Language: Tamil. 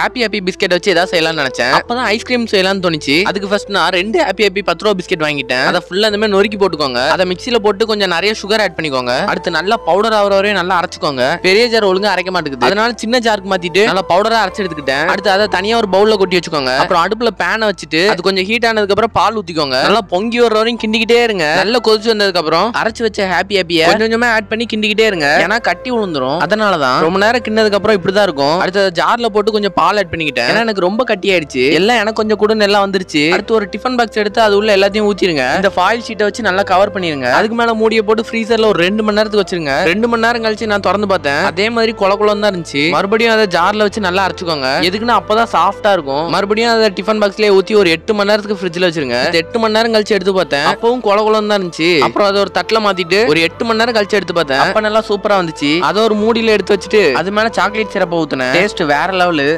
ஹாப்பி ஹாப்பி பிஸ்கெட் வச்சு ஏதாவது செய்யலாம்னு நினைச்சேன் அப்பதான் ஐஸ்கிரீம் செய்யலாம்னு தோணுச்சு அதுக்கு ஃபர்ஸ்ட் நான் ரெண்டு ஹாப்பி ஹாப்பி பத்து ரூபா பிஸ்கெட் வாங்கிட்டேன் அதை ஃபுல்லா இந்த மாதிரி நொறுக்கி போட்டுக்கோங்க அதை மிக்சியில போட்டு கொஞ்சம் நிறைய சுகர் ஆட் பண்ணிக்கோங்க அடுத்து நல்லா பவுடர் ஆகிற வரையும் நல்லா அரைச்சிக்கோங்க பெரிய ஜார் ஒழுங்கா அரைக்க மாட்டேங்குது அதனால சின்ன ஜாருக்கு மாத்திட்டு நல்லா பவுடரா அரைச்சு எடுத்துக்கிட்டேன் அடுத்து அதை தனியா ஒரு பவுல்ல கொட்டி வச்சுக்கோங்க அப்புறம் அடுப்புல பேனை வச்சுட்டு அது கொஞ்சம் ஹீட் ஆனதுக்கு அப்புறம் பால் ஊத்திக்கோங்க நல்லா பொங்கி வர வரையும் கிண்டிக்கிட்டே இருங்க நல்லா கொதிச்சு வந்ததுக்கு அப்புறம் அரைச்சு வச்ச ஹாப்பி ஹாப்பியை கொஞ்சம் கொஞ்சமா ஆட் பண்ணி கிண்டிக்கிட்டே இருங்க ஏன்னா கட்டி விழுந்துரும் அதனாலதான் ரொம்ப நேரம் கிண்ணதுக்கு அப்புறம் இப்படிதான் இருக்கும் அடுத்து ஜார்ல போட்டு கொஞ்சம் பால் பால் ஆட் பண்ணிக்கிட்டேன் எனக்கு ரொம்ப கட்டியாயிடுச்சு எல்லாம் எனக்கு கொஞ்சம் கூட எல்லாம் வந்துருச்சு அடுத்து ஒரு டிஃபன் பாக்ஸ் எடுத்து அது உள்ள எல்லாத்தையும் ஊத்திருங்க இந்த ஃபாயில் ஷீட்டை வச்சு நல்லா கவர் பண்ணிருங்க அதுக்கு மேல மூடியை போட்டு ஃப்ரீசர்ல ஒரு ரெண்டு மணி நேரத்துக்கு வச்சிருங்க ரெண்டு மணி நேரம் கழிச்சு நான் திறந்து பார்த்தேன் அதே மாதிரி குள குளம் தான் இருந்துச்சு மறுபடியும் அதை ஜார்ல வச்சு நல்லா அரைச்சுக்கோங்க எதுக்குன்னா அப்பதான் சாஃப்டா இருக்கும் மறுபடியும் அதை டிஃபன் பாக்ஸ்லயே ஊத்தி ஒரு எட்டு மணி நேரத்துக்கு ஃப்ரிட்ஜ்ல வச்சிருங்க எட்டு மணி நேரம் கழிச்சு எடுத்து பார்த்தேன் அப்பவும் குள குளம் தான் இருந்துச்சு அப்புறம் அதை ஒரு தட்டில் மாத்திட்டு ஒரு எட்டு மணி நேரம் கழிச்சு எடுத்து பார்த்தேன் அப்ப நல்லா சூப்பரா வந்துச்சு அதை ஒரு மூடியில எடுத்து வச்சுட்டு அது மேல சாக்லேட் சிறப்பை ஊத்துனேன் டேஸ்ட் வேற லெவலு